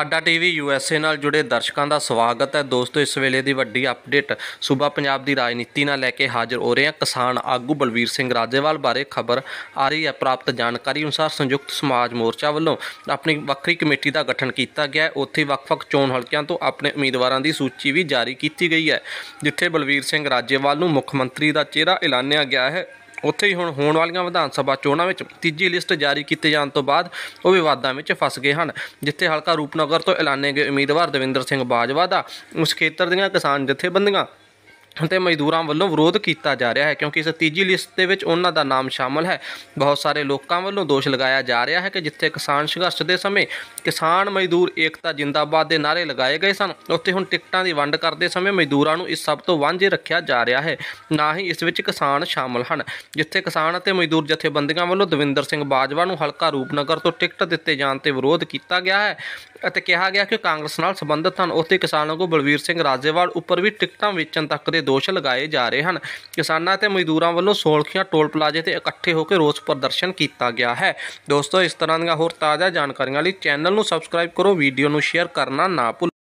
ਅੱਡਾ TV USA ਨਾਲ ਜੁੜੇ ਦਰਸ਼ਕਾਂ ਦਾ ਸਵਾਗਤ ਹੈ ਦੋਸਤੋ ਇਸ ਵੇਲੇ ਦੀ ਵੱਡੀ ਅਪਡੇਟ ਸੂਬਾ ਪੰਜਾਬ ਦੀ ਰਾਜਨੀਤੀ ਨਾਲ ਲੈ ਕੇ ਹਾਜ਼ਰ ਹੋ ਰਹੇ ਹਾਂ ਕਿਸਾਨ ਆਗੂ ਬਲਵੀਰ ਸਿੰਘ ਰਾਜੇਵਾਲ ਬਾਰੇ ਖਬਰ ਆ ਰਹੀ ਹੈ ਪ੍ਰਾਪਤ ਜਾਣਕਾਰੀ ਅਨੁਸਾਰ ਸੰਯੁਕਤ ਸਮਾਜ ਮੋਰਚਾ ਵੱਲੋਂ ਆਪਣੀ ਵੱਖਰੀ ਕਮੇਟੀ ਦਾ ਗਠਨ ਕੀਤਾ ਗਿਆ ਹੈ ਉੱਥੇ ਵੱਖ-ਵੱਖ ਚੋਣ ਹਲਕਿਆਂ ਤੋਂ ਆਪਣੇ ਉਮੀਦਵਾਰਾਂ ਦੀ ਸੂਚੀ ਵੀ ਜਾਰੀ ਕੀਤੀ ਗਈ ਹੈ ਜਿੱਥੇ ਬਲਵੀਰ ਸਿੰਘ ਰਾਜੇਵਾਲ ਨੂੰ ਮੁੱਖ ਮੰਤਰੀ ਦਾ ਚਿਹਰਾ ਐਲਾਨਿਆ ਗਿਆ ਹੈ ਉੱਥੇ ਹੀ ਹੁਣ ਹੋਣ ਵਾਲੀਆਂ ਵਿਧਾਨ ਸਭਾ ਚੋਣਾਂ ਵਿੱਚ ਤੀਜੀ ਲਿਸਟ ਜਾਰੀ ਕੀਤੇ ਜਾਣ ਤੋਂ ਬਾਅਦ ਉਹ ਵਿਵਾਦਾਂ ਵਿੱਚ ਫਸ ਗਏ ਹਨ ਜਿੱਥੇ ਹਲਕਾ ਰੂਪਨਗਰ ਤੋਂ ਐਲਾਨੇ ਗਏ ਉਮੀਦਵਾਰ ਦਵਿੰਦਰ ਸਿੰਘ ਬਾਜਵਾ ਦਾ ਉਸ ਖੇਤਰ ਦੀਆਂ ਕਿਸਾਨ ਜਥੇਬੰਦੀਆਂ ਤੇ ਮਜ਼ਦੂਰਾਂ ਵੱਲੋਂ ਵਿਰੋਧ ਕੀਤਾ ਜਾ ਰਿਹਾ ਹੈ ਕਿਉਂਕਿ ਇਸ ਤੀਜੀ ਲਿਸਟ ਦੇ ਵਿੱਚ ਉਹਨਾਂ ਦਾ ਨਾਮ ਸ਼ਾਮਲ ਹੈ ਬਹੁਤ ਸਾਰੇ ਲੋਕਾਂ ਵੱਲੋਂ ਦੋਸ਼ ਲਗਾਇਆ ਜਾ ਰਿਹਾ ਹੈ ਕਿ ਜਿੱਥੇ ਕਿਸਾਨ ਸੰਘਰਸ਼ ਦੇ ਸਮੇਂ ਕਿਸਾਨ ਮਜ਼ਦੂਰ ਏਕਤਾ ਜਿੰਦਾਬਾਦ ਦੇ ਨਾਰੇ ਲਗਾਏ ਗਏ ਸਨ ਉੱਥੇ ਹੁਣ ਟਿਕਟਾਂ ਦੀ ਵੰਡ ਕਰਦੇ ਸਮੇਂ ਮਜ਼ਦੂਰਾਂ ਨੂੰ ਇਸ ਸਭ ਤੋਂ ਵਾਂਝੇ ਰੱਖਿਆ ਜਾ ਰਿਹਾ ਹੈ ਨਾ ਹੀ ਇਸ ਵਿੱਚ ਕਿਸਾਨ ਸ਼ਾਮਲ ਹਨ ਜਿੱਥੇ ਕਿਸਾਨ ਅਤੇ ਮਜ਼ਦੂਰ ਜਥੇਬੰਦੀਆਂ ਵੱਲੋਂ ਦਵਿੰਦਰ ਸਿੰਘ ਬਾਜਵਾ ਨੂੰ ਹਲਕਾ ਰੂਪਨਗਰ ਤੋਂ ਟਿਕਟ ਦਿੱਤੇ ਜਾਣ ਤੇ ਵਿਰੋਧ ਕੀਤਾ ਗਿਆ ਹੈ ਅਤੇ ਕਿਹਾ ਗਿਆ ਕਿ ਕਾਂਗਰਸ ਨਾਲ ਸੰਬੰਧਤ ਹਨ ਉੱਥੇ ਕਿਸਾਨਾਂ ਕੋ ਬਲਵੀਰ ਸਿੰਘ ਰਾਜੇਵਾਲ ਉੱਪਰ ਵੀ ਟਿਕਟਾਂ ਵੇਚਣ ਤੱਕ ਦੇ ਦੋਸ਼ ਲਗਾਏ ਜਾ ਰਹੇ ਹਨ ਕਿਸਾਨਾਂ ਤੇ ਮਜ਼ਦੂਰਾਂ ਵੱਲੋਂ ਸੋਲਖੀਆਂ ਟੋਲ ਪਲਾਜ਼ੇ ਤੇ ਇਕੱਠੇ ਹੋ ਕੇ ਰੋਸ ਪ੍ਰਦਰਸ਼ਨ ਕੀਤਾ ਗਿਆ ਹੈ ਦੋਸਤੋ ਇਸ ਤਰ੍ਹਾਂ ਦੀਆਂ ਹੋਰ ਤਾਜ਼ਾ ਜਾਣਕਾਰੀਆਂ ਲਈ ਚੈਨਲ ਨੂੰ ਸਬਸਕ੍ਰਾਈਬ ਕਰੋ ਵੀਡੀਓ ਨੂੰ ਸ਼ੇਅਰ ਕਰਨਾ ਨਾ ਭੁੱਲੋ